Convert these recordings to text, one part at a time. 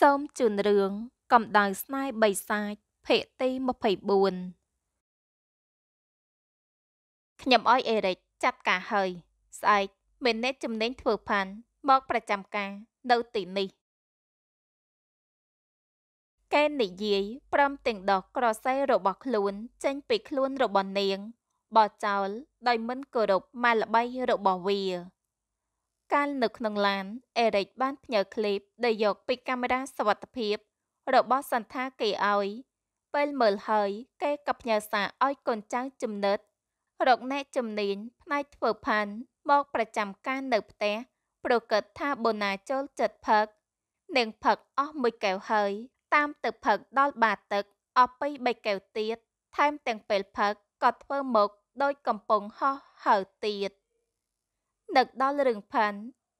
សូមជូនរឿងកំដៅស្នេហ៍បិសាចភាគទី24ខ្ញុំអុយអេរិកចាប់ការហើយ ស្អែកមេនេតជំនាញធ្វើផាន់មកប្រចាំការនៅទីនេះកែនិយាយព្រមទាំងដោះក្រសែរបស់ខ្លួន ចេញពីខ្លួនរបស់នាងបោះចោលដោយមិនគោរពម៉ែល្បីរបស់វាកាលនៅក្នុងឡាន អេរិកបានផ្ញើឃ្លីបដែលយកពីកាមេរ៉ាសវត្ថិភាពរបស់សន្តាគេឲ្យពេលមើលហើយគេក៏ផ្ញើសារឲ្យកូនចៅចំណិតរកអ្នកជំនាញផ្នែកធ្វើផាន់មកប្រចាំការនៅផ្ទះប្រកាសថាបូណាចូលចិត្តផឹកនាងផឹកអស់មួយកែវហើយ តាមទៅផឹកដល់បាទឹកអស់ពី3កែវទៀតថែមទាំងពេលផឹកក៏ធ្វើមុខដោយកំពុងហោះហើរទៀតនឹកដល់រឿងផាន់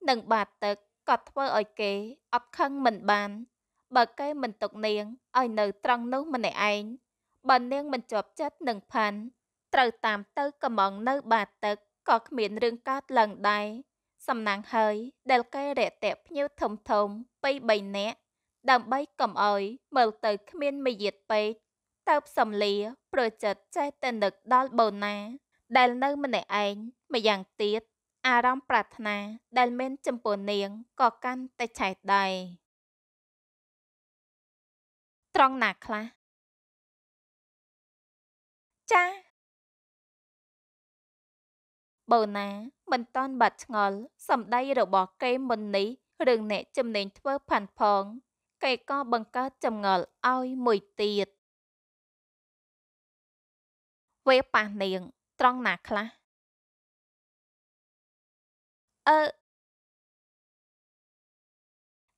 និងបាទឹកក៏ធ្វើឲ្យគេអត់ខឹងមិនបាន បើគេមិនទុកនាងឲ្យនៅត្រង់នោះម្នាក់ឯងបើនាងមិនជាប់ចិត្តនឹងផាន់ត្រូវតាមទៅកំងនៅបាទឹកក៏គ្មានរឿងកើតឡើងដែរសំណាងហើយដែលគេរតៈភ្ញៀវធំធំ២3នាក់ដើម្បីកំអយមើលទៅគ្មានមាយាទពេកតើផ្សំលាប្រចិត្តចេះតែនឹកដល់បូនណាដែលនៅម្នាក់ឯងម្យ៉ាងទៀតអារម្មណ៍ប្រាថ្នាដែលមានចំពោះនាងក៏កាន់តែឆេះដែរត្រង់ណាខ្លះចាបើណាមិនតន់បាត់ឆ្ងល់សម្ដីរបស់គេមុននេះរឿងអ្នកជំនាញធ្វើផាន់ផងគេក៏បង្កើតចម្ងល់ឲ្យមួយទៀតវេប៉ះនាង ត្រង់ណាខ្លះអឺ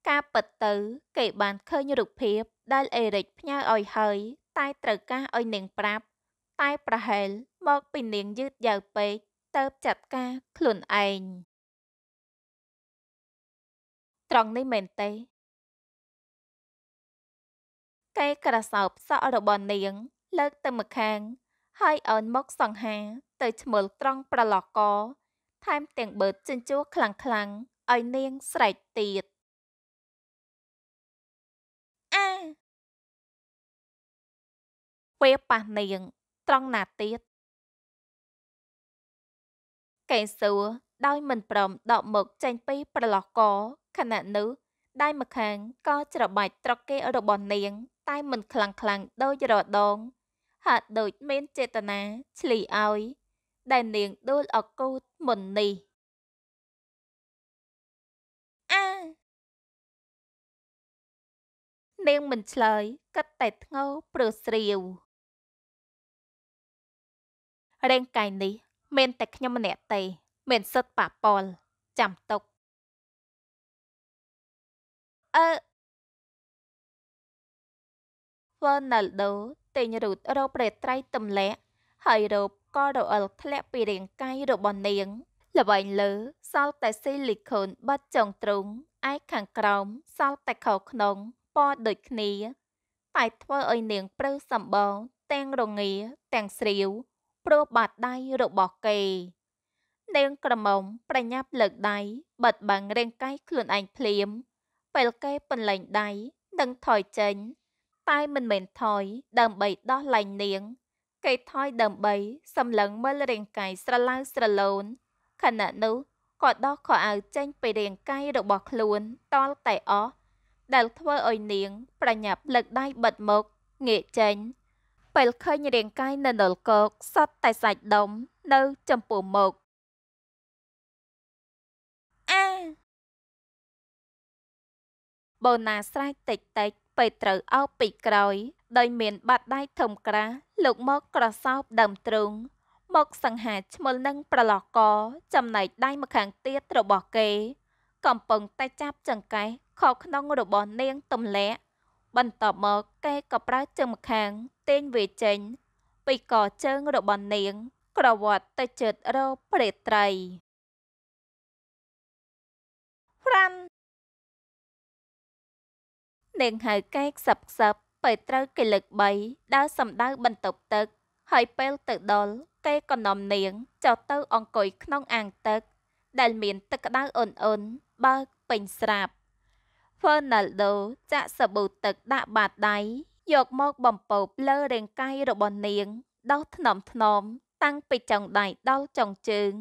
ការពិតទៅគេបានឃើញរូបភាព ដែល អេរិកផ្ញើឲ្យហើយ តែ ត្រូវការឲ្យនាងប្រាប់ តែប្រហែលមកពីនាងយឺតយ៉ាវពេកទៅចាត់ការ ខ្លួនឯងត្រង់នេះមែនទេគេក្រសោបសក់របស់នាង លើកទៅម្ខាងហើយអូនមកសង្ហាទៅឈ្មោះត្រង់ប្រឡកកថែមទាំងបើកជញ្ជក់ខ្លាំងៗឲ្យនាងស្រែកទៀតអាពេលប៉ះនាង ត្រង់ណាទៀតកេសួរដោយមិនព្រមដកមកចេញពីប្រឡោះកខណៈនោះដៃម្ខាងក៏ច្របាច់ត្រកគេរបស់នាង តែមិនខ្លាំងខ្លាំងដូចរដងហាក់ដូចមានចេតនាឆ្លីឲ្យដែល នាងដួលអកូតមុននេះអានាងមិនឆ្លើយគិតតែធ្ងោព្រឺស្រាវរាងកាយនេះមានតែខ្ញុំម្នាក់ទេមានសិទ្ធប៉ប៉លចាំទុកអឺវ៉ាណាល់ដូទិញរូតរោប្រេត្រៃទម្លាក់ហើយរូបក៏រអិលធ្លាក់ពីរាងកាយរបស់នាងល្វែងលើសល់តែស៊ីលីខូនបាត់ចុងទ្រូងឯខាងក្រោមសល់តែខោក្នុងពណ៌ដូចគ្នាតែធ្វើឲ្យនាងព្រឺសម្បងទាំងរងាទាំងស្រាវព្រោះបាត់ដៃរបស់គេ នាងក្រមុំប្រញាប់លើកដៃបិទបាំងរាងកាយខ្លួនឯងភ្លាម ពេលគេបន្លែងដៃនឹងថយចេញ តែមិនមែនថយដើម្បីដោះលែងនាងគេថយដើម្បីសម្លឹងមើលរាងកាយស្រឡៅស្រឡូនខណៈនោះក៏ដោះខោអាវចេញពីរាងកាយរបស់ខ្លួនតល់តែអស់ដែលធ្វើឲ្យនាងប្រញាប់លើកដៃបិទមុខងាកចេញពេលឃើញរាងកាយនៅនលកកសតតែសាច់ដុំនៅចំពោះមុខអាបូណាស្រែកតិចតិចពេលត្រូវអោបពីក្រោយ ដោយមានបាត់ដៃធំក្រាស់លោកមកក្រសោបដើមទ្រូងមកសង្ហាឈ្មោះនឹងប្រឡោះកចំណែកដៃម្ខាងទៀតរបស់គេ កំពុងតែចាប់ ចង្កេះខោក្នុងរបស់នាងទម្លាក់បន្ទាប់មកគេក៏ប្រើជើងម្ខាងទាញវាចេញ ពីកជើងរបស់នាង ក្រវត្តទៅជិតរោព្រេត្រី5នាងហៅកែកសັບសັບពេលត្រូវគេលើក3ដើរសំដៅបន្ទប់ទឹក ហើយពេលទៅដល់គេក៏នាំនាងចុះទៅអង្គុយក្នុងអាងទឹក ដែលមានទឹកក្តៅអ៊ុនៗបើកពេញស្រាប់ Fernaldo ចាក់សាប៊ូទឹកដាក់បាតដៃយកមកបំពោបលើរាងកាយរបស់នាង ដោះថ្នមថ្នមតាំងពីចុងដៃដល់ចុងជើង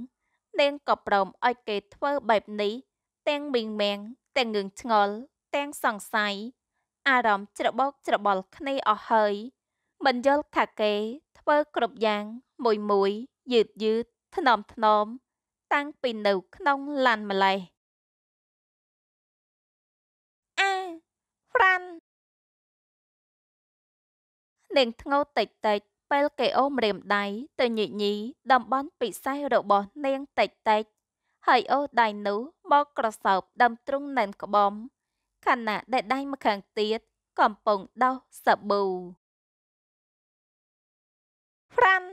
នាងក៏ព្រមឲ្យគេធ្វើបែបនេះទាំងមីងមាំងទាំងងឿងឆ្ងល់ទាំងសង្ស័យអារម្មណ៍ច្របោកច្របល់គ្នាអស់ហើយមិនយល់ថាគេធ្វើគ្រប់យ៉ាង មួយមួយយឺតយឺត ថ្នមថ្នមតាំងពីនៅក្នុងឡានម្លេះអាហ្វ្រាន់នាងធ្ងោតិចតិចពេលគេអូមរាមដៃទៅញិញីតំបន់ពិសេសរបស់ នាងតិចតិចហើយអូដៃនោះមកក្រសោបដើមទ្រុងណែនក្បំខណៈដែលដៃម្ខាងទៀតកំពុងដោះសាប៊ូហ្វ្រាន់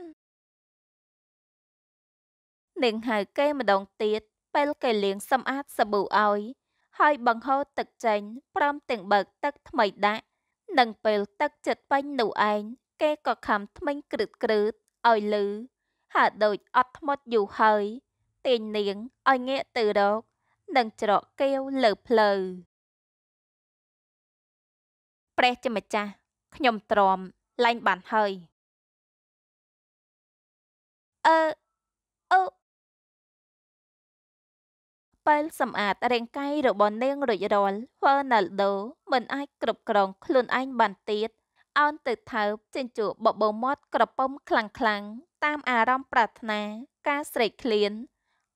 នាងហៅគេម្ដងទៀតពេលគេលាងសម្អាតសាប៊ូឲ្យ ហើយ បង្ហូរទឹកចេញព្រមទាំងបើក ទឹកថ្មីដាក់និងពេលទឹកចិត្តពេញនោះឯងគេក៏ខំថ្មិញក្រឹតក្រឹតឲ្យលឺហាក់ដូចអត់ធ្មត់យូរហើយទាញនាងឲ្យងាកទៅរកនិងច្រកកៀវលើផ្លូវព្រះជាម្ចាស់ខ្ញុំទ្រាំលែងបានហើយអឺអូពេលសម្អាតរាងកាយរបស់នាងរួចរាល់វ៉ាណាល់ដូ មិនអាចគ្រប់គ្រងខ្លួនឯងបានទៀតអោនទៅថើបចិញ្ចួរបបោមាត់ក្រពុំ ខ្លាំងខ្លាំងតាមអារម្មណ៍ប្រាថ្នា ការស្រេកឃ្លាន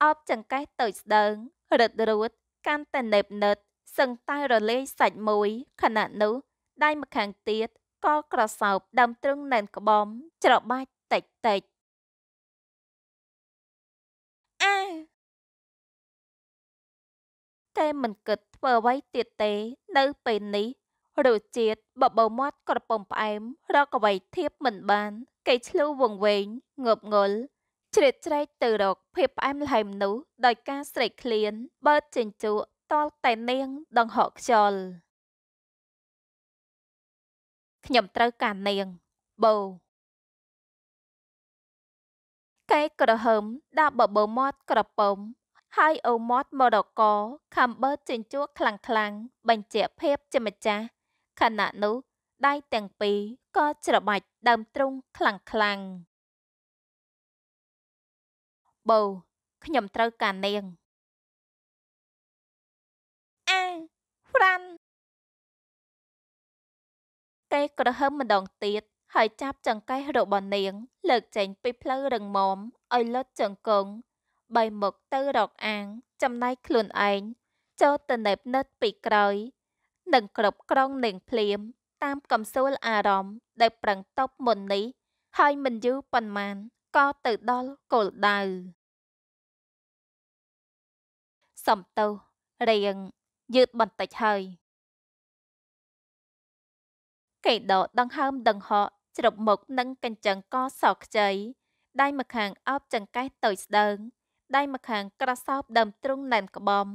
អបចង្កេះតូចស្ដើងរឹតរួតកាន់តែណេបណិតសឹងតែរលាយសាច់មួយខណៈនោះដៃម្ខាងទៀតក៏ក្រសោបដើមទ្រឹងណែនក្បំច្របាច់តិចតិចអាតែមិនគិតធ្វើអ្វីទៀតទេ នៅពេលនេះរសជាតិបបោមាត់ក្រពំផ្អែមរកអ្វីធៀបមិនបានគេឆ្លូវវងវែងងប់ងល់ជ្រៀតជ្រែកទៅរកភាពផ្អែមល្ហែមនោះដោយការស្រេកឃ្លានបើចិញ្ចក់តល់តែនាង ដង្ហក់ខ្យល់ខ្ញុំត្រូវការនាងបូកែក្រហើមដាក់បបោមាត់ក្រពំហើយអូមាត់មរកខំបើជញ្ជក់ខ្លាំងខ្លាំងបញ្ជាក់ភាពជាម្ចាស់ខណៈនោះដៃទាំងពីរក៏ច្របាច់ដើមទ្រូងខ្លាំងខ្លាំងបូខ្ញុំត្រូវការនាងទេក្រហឹមម្ដងទៀតហើយចាប់ចង្កេះរបស់នាង លើកចេញពីផ្លូវរឹងមាំឲ្យលុតចង្គង់បីមុខទៅរកអាង ចំណែកខ្លួនឯងចូលទៅណេបនិតពីក្រោយនិងគ្រប់ក្រងនាងភ្លាមតាមកំសួលអារម្មណ៍ដែលប្រឹងតប់មុននេះហើយមិនយូរប៉ុន្មានក៏ទៅដល់គោលដៅសំទោសរៀងយឺតបន្តិចហើយកេដកដង្ហើមដង្ហក់ជ្រប់មុខនិងកញ្ចឹងកសខ្ចីដៃម្ខាងអោបចង្កេះតូចស្ដើងដៃម្ខាងក្រសោបដើមទ្រូងណែនក្បំ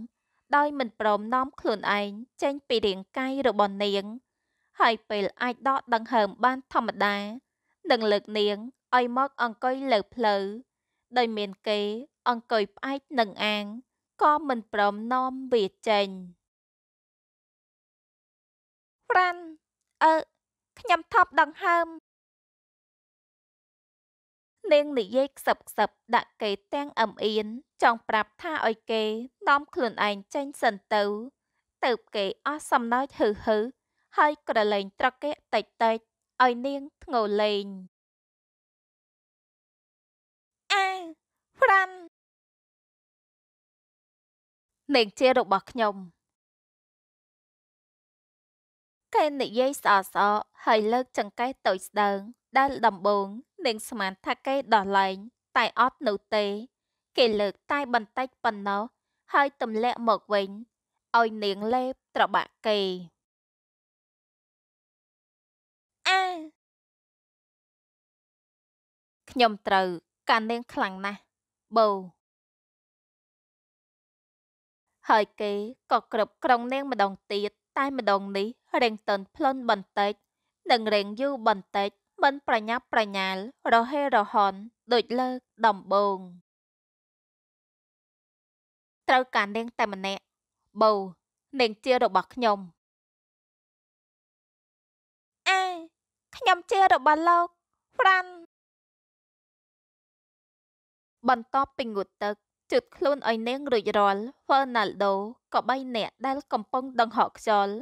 ដោយមិនព្រមនាំខ្លួនឯងចេញពីរាងកាយរបស់នាងហើយពេលអាចដកដង្ហើមបានធម្មតានឹងលើកនាងឲ្យមកអង្គុយលើផ្លូវដោយមានគេ អង្គុយផ្អែកនឹងអាងក៏មិនព្រមនាំវាចេញរ៉ាន់អឺខ្ញុំថប់ដង្ហើម នាងនិយាយខ្សឹបខ្សឹបដាក់គេទាំងអឹមអៀនចង់ប្រាប់ថាឲ្យគេ នាំខ្លួនឯងចេញសិនទៅ ទៅគេអស់សំណើចហឺហឺហើយក្រឡែងត្រកែកតិចតិចឲ្យនាងធ្ងោលេងអា5នាងជារបស់ខ្ញុំគេនិយាយស្អស្អហើយលើក ចង្កេះតូចស្ដើង ដែល ដំបងនាងស្មានថាគេដោះលែងតែអត់នោះទេ គេលើកតែបន្តិចប៉ុណ្ណោះហើយទម្លាក់មកវិញឲ្យនាងលេប ត្របាក់គេអាខ្ញុំត្រូវ កាន់នាង ខ្លាំងណាស់បូហើយគេក៏ក្រឹបក្រុងនាង ម្ដងទៀតតែម្ដងនេះរៀងតឹងផ្លន់បន្តិច និងរៀងយូរបន្តិចមិនប្រញាប់ប្រញាល់រហេរហន់ដូចលើកដំបូងត្រូវការនាងតែម្នាក់បូនាងជារបស់ខ្ញុំអេខ្ញុំជារបស់លោកហ្វ្រាន់បន្ទាប់ពីងូតទឹកជូតខ្លួនឲ្យនាងរួចរាល់ Fernaldo ក៏បីអ្នក ដែលកំពុងដង្ហក់ខ្យល់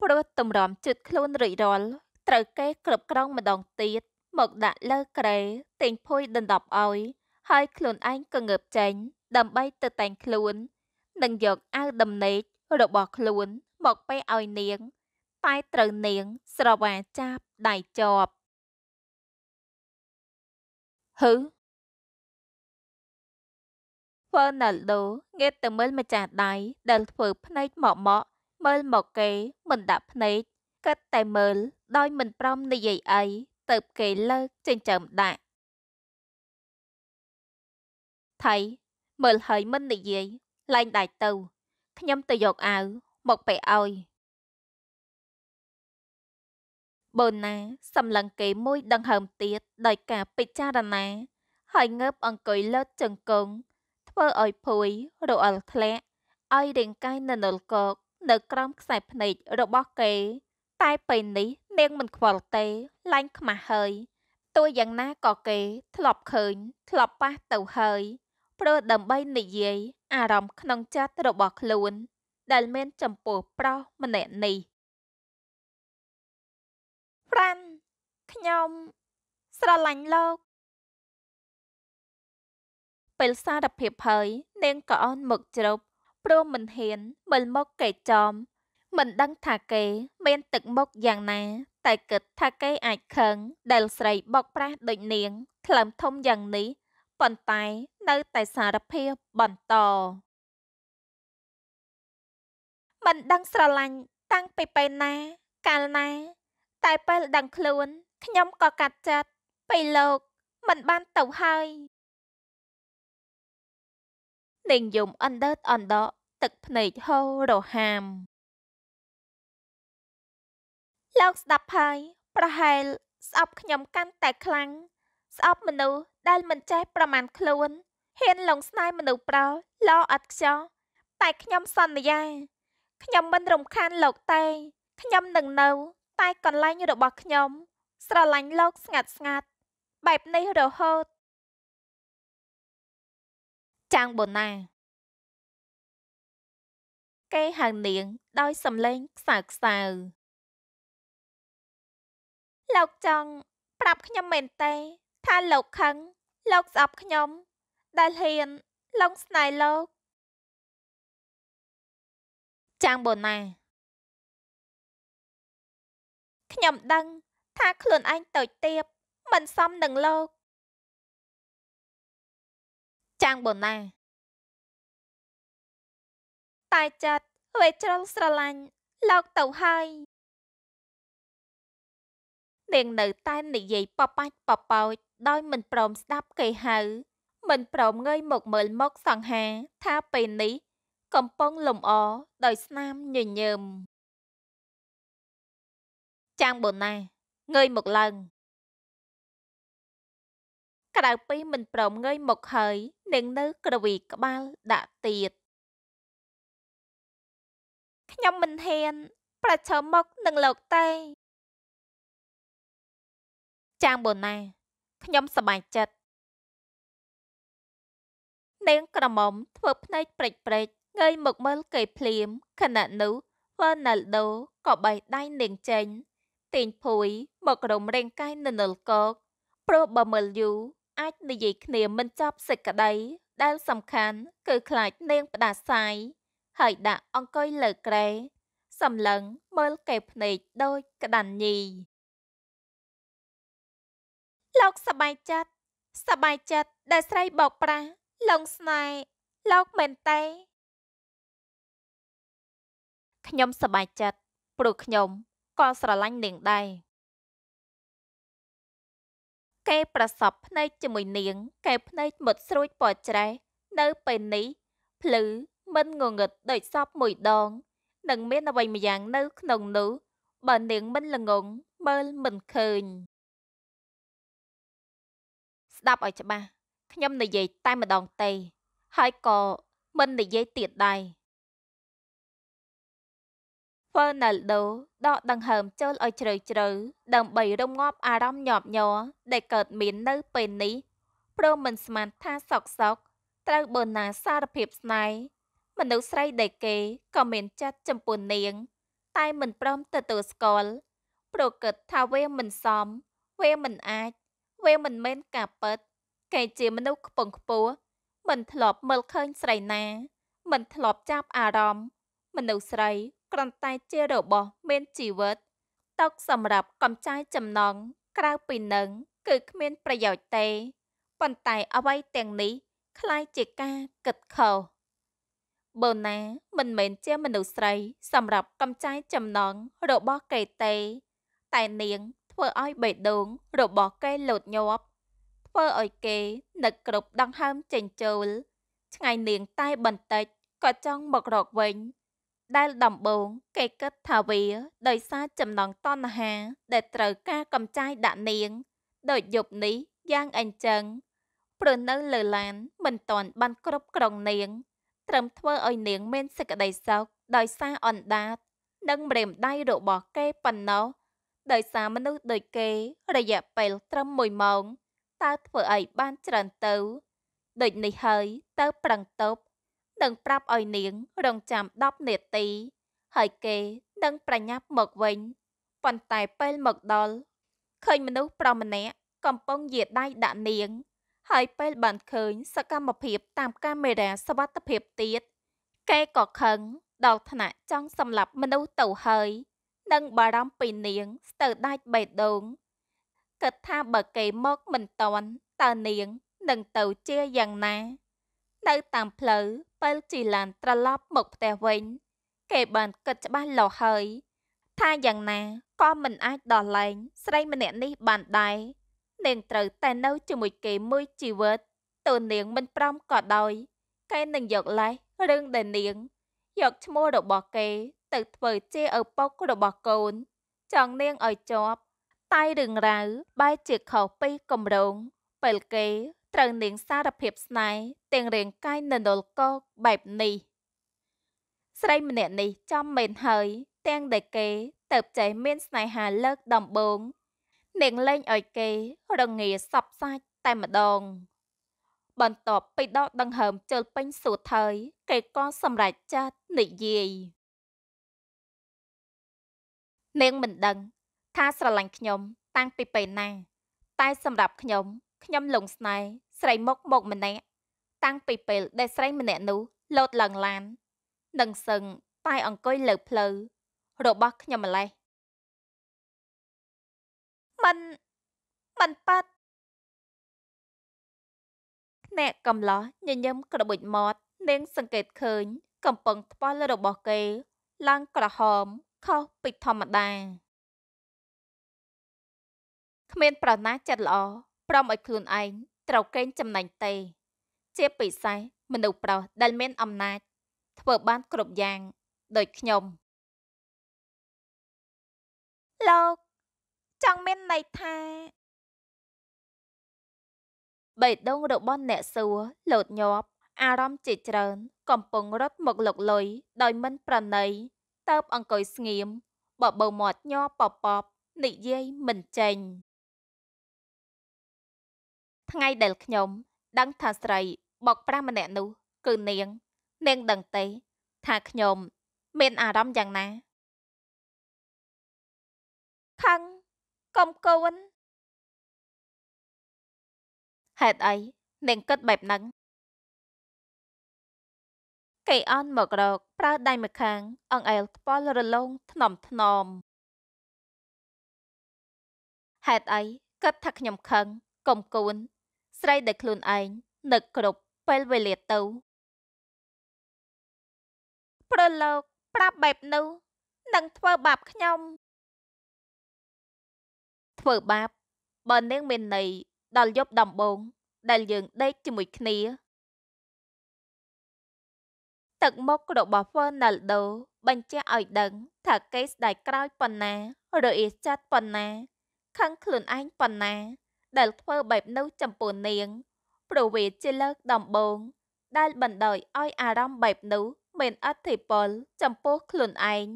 ព្រោះតម្រាំជូតខ្លួនរួចរាល់ត្រូវគេគ្រប់គ្រងម្ដងទៀតមកដាក់លើក្រែទិញភួយ ដណ្ដប់ឲ្យហើយខ្លួនឯងក៏ងើបចេញដើម្បីទៅតែង ខ្លួន និងយកអាវដំណេករបស់ ខ្លួន មកពេលឲ្យនាងតែត្រូវនាង ស្រវាចាប់ដៃជាប់ហឺហ្វឺណាល់ដូងាកទៅមើលម្ចាស់ដៃដែលធ្វើភ្នែកម៉ក់ម៉ក់មើលមកគេ មិនដាក់ភ្នែកគិតតែមើលដោយមិនព្រមនិយាយអីទៅគេលើកចិញ្ចើមដាក់ថៃមើលហើយមិននិយាយលែងដៃទៅ ខ្ញុំទៅយកអាវមកពេលឲ្យបូនណាសម្លឹងគេមួយដង្ហើមទៀតដោយការពិចារណា ហើយងើបអង្គុយលើជង្គង់ធ្វើឲ្យភួយរអិលធ្លាក់ឲ្យរាងកាយននលកកនៅ ក្រោមខ្សែភ្នែករបស់គេ តែពេលនេះ នាងមិនខ្វល់ទេលែងខ្មាស់ហើយទោះយ៉ាងណាក៏គេ ធ្លាប់ឃើញ ធ្លាប់ប៉ះទៅហើយព្រោះដើម្បីនិយាយអារម្មណ៍ក្នុងចិត្តរបស់ខ្លួន ដែលមានចំពោះប្រុសម្នាក់នេះប្រាន់ខ្ញុំ ស្រឡាញ់លោកពេលសារភាពហើយនាងក៏អន់មកជ្រប់ព្រមមិនហ៊ានមិលមកកែចំមិនដឹងថាគេមានទឹកមុខយ៉ាងណា តែគិតថាគេអាចខឹងដែលស្រីបោកប្រាស់ដូចនាងថ្លើមធំយ៉ាងនេះប៉ុន្តែនៅតែសារភាពបន្តមិនដឹងស្រឡាញ់តាំងពីពេលណា កាលណា តែពេលដឹងខ្លួនខ្ញុំក៏កាត់ចិត្តពេលលោកមិនបានទៅហើយនាងយំអណ្ដើតអណ្ដកទឹកភ្នែកហូររហាមលោកស្ដាប់ហើយប្រហែលស្អប់ខ្ញុំ កាន់តែខ្លាំងស្អប់មនុស្សដែលមិនចេះប្រមាណខ្លួនហ៊ាន លងស្នេហ៍មនុស្សប្រោលអត់ខ្ចោតែខ្ញុំសន្យាខ្ញុំមិនរំខាន លោកទេខ្ញុំនឹងនៅ តែ កន្លែង របស់ខ្ញុំ ស្រឡាញ់លោកស្ងាត់ស្ងាត់បែបនេះរហូតចាងបូណាគេហៅនាងដោយសំឡេងខ្សៅខ្សៅលោកចង់ប្រាប់ខ្ញុំមែនទេ ថាលោកខឹងលោកស្អប់ខ្ញុំ ដែលហ៊ានឡងស្នេហ៍លោក ចាងបូណាខ្ញុំដឹង ថាខ្លួនឯងតូចទៀបមិនសមនឹងលោកចាំងបូណាតែចិត្តវេជ្រលស្រឡាញ់លោកទៅហើយនាងនៅតែនិយាយបបាច់បបោចដោយ មិនព្រមស្ដាប់គេហៅមិនព្រមងើយមកមើលមកសង្ហាថាពេលនេះកំពុងលំអ ដោយស្នាមញញើមចាំងបូណា ងើយមកឡើងក្រៅពីមិនព្រមងើយមកហើយនិងនៅ ក្រវីក្បាលដាក់ទៀតខ្ញុំមិនហ៊ាន ប្រឈមមុខនឹងលោកទេចាំបូណាខ្ញុំសប្បាយចិត្តនាងក្រមុំធ្វើភ្នែកព្រិចព្រិចងើយមកមើលគេភ្លាមខណៈនោះវ៉ាណាល់ដូក៏បេះដៃនាងចេញ ទាញភួយមករុំរាងកាយនៅនលកកព្រោះបើមើលយូរអាចនិយាយគ្នាមិនចប់សេចក្តីដែលសំខាន់គឺខ្លាចនាង ផ្ដាសាយហើយដាក់អង្គុយលើក្រែសម្លឹងមើលកែភ្នែកដូចក្តាន់ញីលោកសបាយចិត្តសបាយចិត្តដែលស្រីបោកប្រាស់លងស្នេហ៍លោកមែនទេខ្ញុំសបាយចិត្តព្រោះខ្ញុំក៏ស្រឡាញ់នាងដែរគេប្រសពភ្នែកជាមួយនាងកែភ្នែកមុតស្រួចពណ៌ច្រេះនៅពេលនេះ ភ្លឺមិនងងឹតដូចសពមួយដង នឹងមានអ្វីម្យ៉ាងនៅ ក្នុងនោះបើនាងមិនល្ងងមើលមិនឃើញ ស្ដាប់ឲ្យច្បាស់ខ្ញុំនិយាយតែម្ដងទេ ហើយក៏មិននិយាយទៀតដែរហ្វឺណាល់ដូដកដង្ហើមចូលឲ្យជ្រៅជ្រៅដើម្បីរំងាប់អារម្មណ៍ញាប់ញ័រដែលកើតមាននៅពេលនេះព្រមមិនស្មានថាសោកសោកត្រូវបូណាសារភាពស្នេហ៍មនុស្សស្រីដែលគេក៏មានចិត្តចំពោះនាង តែមិនព្រមទទួលស្គាល់ប្រកឹកថាវាមិនសមវាមិនអាចវាមិនមែនការពិតគេជាមនុស្សខ្ពង់ខ្ពស់មិនធ្លាប់មើលឃើញស្រីណាមិនធ្លាប់ចាប់អារម្មណ៍មនុស្សស្រីគ្រាន់តែជារបស់មានជីវិតទឹកសម្រាប់កំចាយចំណងក្រៅពីនឹងគឺគ្មានប្រយោជន៍ទេប៉ុន្តែអ្វីទាំងនេះคล้ายជាការគិតខុសបូណាមិនមែនជាមនុស្សស្រីសម្រាប់កំចាយចំណងរបស់គេទេតែនាងធ្វើឲ្យបេះដូងរបស់គេលោតញាប់ធ្វើឲ្យគេនឹកគ្រប់ដង្ហើមចិញ្ចូល ឆ្ងាយនាងតែបន្តិចក៏ចង់មករកវិញដែលដំបូងគេគិតថាវាដោយសារចំណងតណ្ហា ដែលត្រូវការកំចាយដាក់នាងដូចយប់នេះយ៉ាងអញ្ចឹងព្រោះនៅលើឡាន មិនតាន់បានគ្រប់គ្រងនាងត្រឹមធ្វើឲ្យនាងមានសេចក្តីសោកដោយសារអណ្ដាតនិងម្រាមដៃរបស់គេប៉ុណ្ណោះដោយសារមនុស្សដូចគេ រយៈពេលត្រឹម1ម៉ោងតើធ្វើអីបានច្រើនទៅដូចនេះហើយទៅប្រឹងតប់នឹងប្រាប់ឲ្យនាងរងចាំ10នាទី ហើយគេ នឹងប្រញាប់មកវិញប៉ុន្តែពេលមកដល់ឃើញមនុស្សប្រុសម្នាក់កំពុងយាដៃដាក់នាង ហើយពេលបានឃើញសកម្មភាពតាមកាមេរ៉ាសវត្ថិភាពទៀតគេក៏ខឹងដល់ថ្នាក់ចង់សម្លាប់មនុស្សទៅហើយនឹងបារម្ភពីនាងស្ទើរដាច់បេះដូងគិតថាបើគេមកមិនតន់តើនាងនឹងទៅជាយ៉ាងណាទៅតាមផ្លូវពេលជីឡានត្រឡប់មកផ្ទះវិញគេបានគិតច្បាស់លាស់ហើយថាយ៉ាងណាក៏មិនអាចដោះលែងស្រីម្នាក់នេះបានដែរនាងត្រូវតែនៅជាមួយគេមួយជីវិតតើនាងមិនព្រមក៏ដោយគេនឹងយកលេសរឿងដែលនាងយកឈ្មោះរបស់គេទៅធ្វើជាឪពុករបស់កូនចង់នាងឲ្យជាប់តែរឿងរ៉ាវបែរជាខុសពីគម្រោងពេលគេត្រូវនាងសារភាពស្នេហ៍ទាំងរាងកាយននលកកបែបនេះស្រីម្នាក់នេះចំមែនហើយទាំងដែលគេទៅចេះមាន ស្នេហាលើកដំបូង នាងលែងឲ្យគេរងាសັບសាច់តែម្ដង បន្ទាប់ពីដកដង្ហើមជើលពេញសួតហើយគេក៏សម្រេចចាត់និយាយនាងមិនដឹងថាស្រឡាញ់ខ្ញុំ តាំង ពីពេលណាតែសម្រាប់ខ្ញុំខ្ញុំលងស្នេហ៍ស្រីមុខមុខម្នាក់តាំងពីពេល ដែលស្រីម្នាក់នោះលោតឡើងឡាន នឹងសឹងតែអង្គុយលើផ្លូវរបស់ខ្ញុំម្លេះមិនមិនប៉ាត់អ្នកកំឡោះញញឹមក្របួចមាត់នាងសង្កេតឃើញ កំពឹងថ្ពាល់របស់គេ ឡើងក្រហមខុសពីធម្មតាគ្មាន ប្រណាចិត្តល្អព្រមឲ្យខ្លួនឯងត្រូវកេងចំណេញទេ ជាពិសេសមនុស្សប្រុសដែលមានអំណាច ធ្វើបានគ្រប់យ៉ាងដូចខ្ញុំលោក ចង់មានន័យថាបេះដូងរបស់អ្នកសួរលោតញាប់ អារម្មណ៍ជាច្រើន កំពុងរត់មកលុកលុយដោយមិនប្រណីតើបអង្គុយស្ងៀមបបោមាត់ញ័រប៉ប៉បនិយាយមិនចេញថ្ងៃដែលខ្ញុំ ដឹង ថាស្រីបោកប្រាស់ម្នាក់នោះ គឺនាង នាងដឹងទេថាខ្ញុំ មាន អារម្មណ៍យ៉ាងណាខឹងកុំកូនហេតុអីនាងគិតបែបហ្នឹងគេអន់មករកប្រើដៃម្ខាងអង្អែលថ្ពាល់រលោងថ្នមថ្នមហេតុអីគិតថាខ្ញុំខឹងកុំកូនស្រីដោយខ្លួនឯងនឹកគ្រប់ពេលវេលាទៅ ប្រលោកប្រាប់បែបនោះនឹងធ្វើបាបខ្ញុំ ធ្វើបាប បើនាងមានន័យដល់យប់ដំបងដែលយើងដេកជាមួយគ្នាទឹកមុខរបស់ Fernaldo បញ្ជាក់ឲ្យដឹងថាគេស្ដាយក្រោយប៉ុណ្ណារអ៊ីសចាត់ប៉ុណ្ណាខឹងខ្លួនឯងប៉ុណ្ណាដែលធ្វើបែបនោះចំពោះនាងព្រោះវាជាលើកដំបូង ដែលបណ្ដោយឲ្យអារម្មណ៍បែបនោះមានអធិពលចំពោះខ្លួនឯង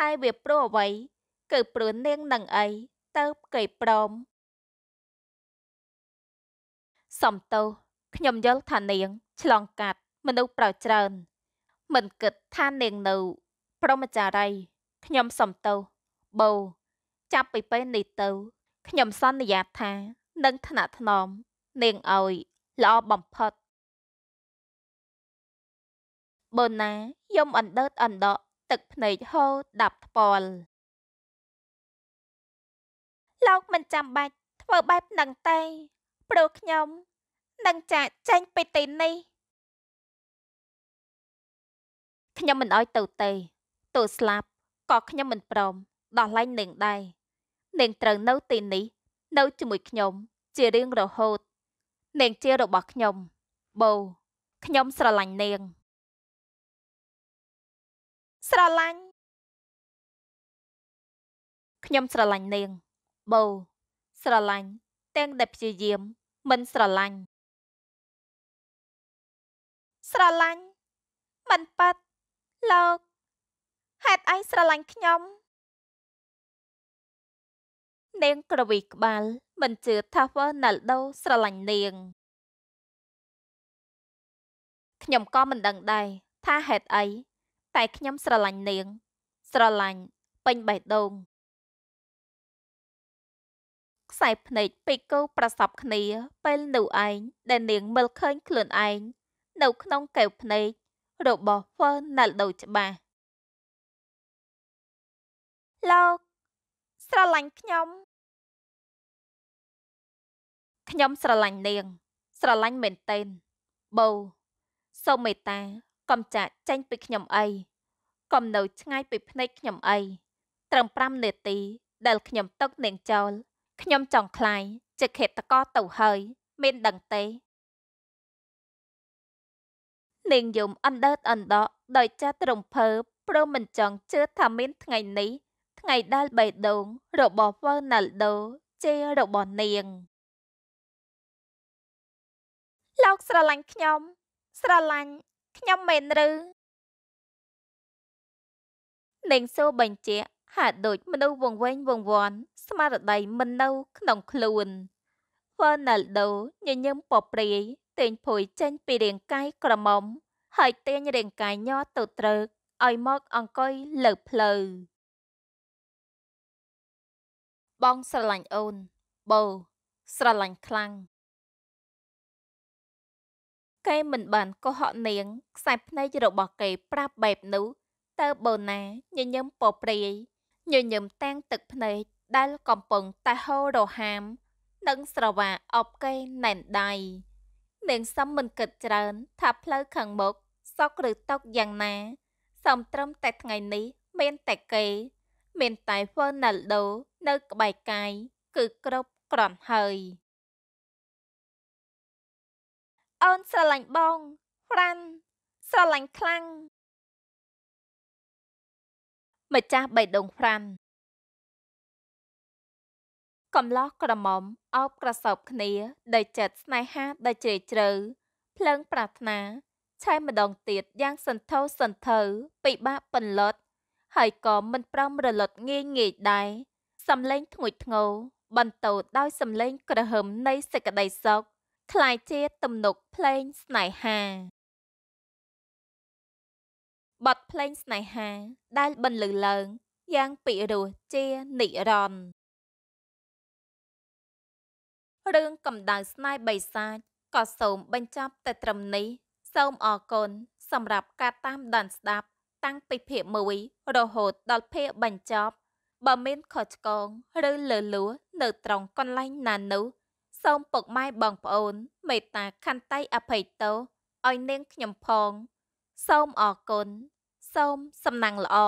តែវាព្រោះអ្វី គឺព្រោះនាងនឹងអីទៅគេព្រមសំទោសខ្ញុំយល់ថានាង ឆ្លងកាត់មនុស្សប្រៅច្រើនមិនគិតថានាងនៅ ប្រមចារីខ្ញុំសំទោសបូចាប់ពីពេលនេះទៅខ្ញុំសន្យាថានិងថ្នាក់ថ្នមនាងឲ្យល្អបំផុតបូណាយំអណ្ដើតអណ្ដក់ទឹកភ្នែកហូរដាប់ថ្ពាល់លោកមិនចាំបាច់ធ្វើបែបនឹងទេព្រោះខ្ញុំនឹងចាក់ចែងពីទីនេះខ្ញុំមិនអោយទៅទេទោះស្លាប់ក៏ខ្ញុំមិនព្រមដោះលែងនាងដែរនាងត្រូវនៅទីនេះនៅជាមួយខ្ញុំ ជារៀងរហូត នាង ជារបស់ខ្ញុំបូខ្ញុំស្រឡាញ់នាង ស្រឡាញ់ខ្ញុំស្រឡាញ់នាងបូស្រឡាញ់ទាំងដែលព្យាយាមមិនស្រឡាញ់ស្រឡាញ់មិនប៉ັດលោកហេតុអីស្រឡាញ់ខ្ញុំនាងក្រវីក្បាលមិនជឿថាវ៉ាណាល់ដូ ស្រឡាញ់នាងខ្ញុំក៏មិនដឹងដែរថាហេតុអីតែខ្ញុំស្រឡាញ់នាង ស្រឡាញ់ពេញបេះដូងខ្សែភ្នែកពីគូប្រសពគ្នាពេលនៅឯងដែលនាងមើលឃើញខ្លួនឯងនៅក្នុងកែវភ្នែករបស់ Fernando ច្បាស់លោក ស្រឡាញ់ខ្ញុំខ្ញុំស្រឡាញ់នាង ស្រឡាញ់មែនទែនបូសូមមេត្តា កំចាក់ចេញពីខ្ញុំអីកុំនៅ ឆ្ងាយពីភ្នែកខ្ញុំអីត្រឹម5នាទី ដែល ខ្ញុំទុកនាងចោលខ្ញុំ ចង់ខ្លាយជាឃាតករទៅហើយ មានដឹងទេនាងយំអណ្ដើតអណ្ដក់ដោយចិត្តរំភើបព្រមមិនចង់ជឿថាមាន ថ្ងៃនេះថ្ងៃដែលបេះដូង របស់វ៉ាណាល់ដូ ជារបស់នាងលោកស្រឡាញ់ខ្ញុំ ស្រឡាញ់ខ្ញុំមែនឬនាងសួរបញ្ជាក់ហាក់ដូច មនុស្សវង្វេងវង្វាន់ស្មារតីមិននៅ ក្នុងខ្លួន Ronaldo ញញឹមពព្រាយទិញភួយចេញពីរាងកាយក្រមុំហើយទាញរាងកាយញ័រទៅត្រើកឲ្យមកអង្គុយលើផ្លូវបងស្រឡាញ់អូនបូស្រឡាញ់ខ្លាំងគេមិនបានកុហកនាងខ្សែភ្នែករបស់គេប្រាប់បែបនោះតើបូណាញញឹមពព្រាយញញឹមតាំងទឹកភ្នែកដែលកំពុងតែហូររហាមនិងស្រវាអបគេណែនដៃនាងសំមិនគិតច្រើនថាផ្លូវខាងមុខសក់ឬតុកយ៉ាងណា សំត្រឹមតែថ្ងៃនេះមានតែគេ មានតែ Fernaldo នៅក្បែរកាយគឺគ្រប់គ្រាន់ហើយអូនស្រឡាញ់បងរ៉ាន់ស្រឡាញ់ខ្លាំងម្ចាស់បៃដងហ្វ្រាន់កំឡោះក្រមុំអោបក្រសោបគ្នាដោយចិត្តស្នេហាដ៏ជ្រាលជ្រៅភ្លើងប្រាថ្នាឆែម្ដងទៀតយ៉ាងសន្ធោសន្ធៅពិបាកបន្លត់ហើយក៏មិនព្រមរលត់ងាយងាយដែរសំឡេងធ្ងួចធ្ងោបន្ទោដោយសំឡេងក្រហើមនៃសេចក្តីសោកក្លាយជាទំនុកភ្លេងស្នេហាបទភ្លេងស្នេហា ដែលបន្លឺឡើង យ៉ាងពិរោះជានិរន្តរ៍រឿងកម្ដៅស្នេហ៍បិសាចក៏សូមបញ្ចប់តែ ត្រឹមនេះសូមអរគុណសម្រាប់ការតាមដានស្ដាប់ តាំងពីភាគ1រហូតដល់ភាគបញ្ចប់បើមានខុសឆ្គងឬលើសលួសនៅត្រង់កន្លែងណានោះសូមពុកម៉ែបងប្អូន មេត្តាខន្តីអភ័យទោសឲ្យនាងខ្ញុំផងសូមអរគុណសូមសំណាងល្អ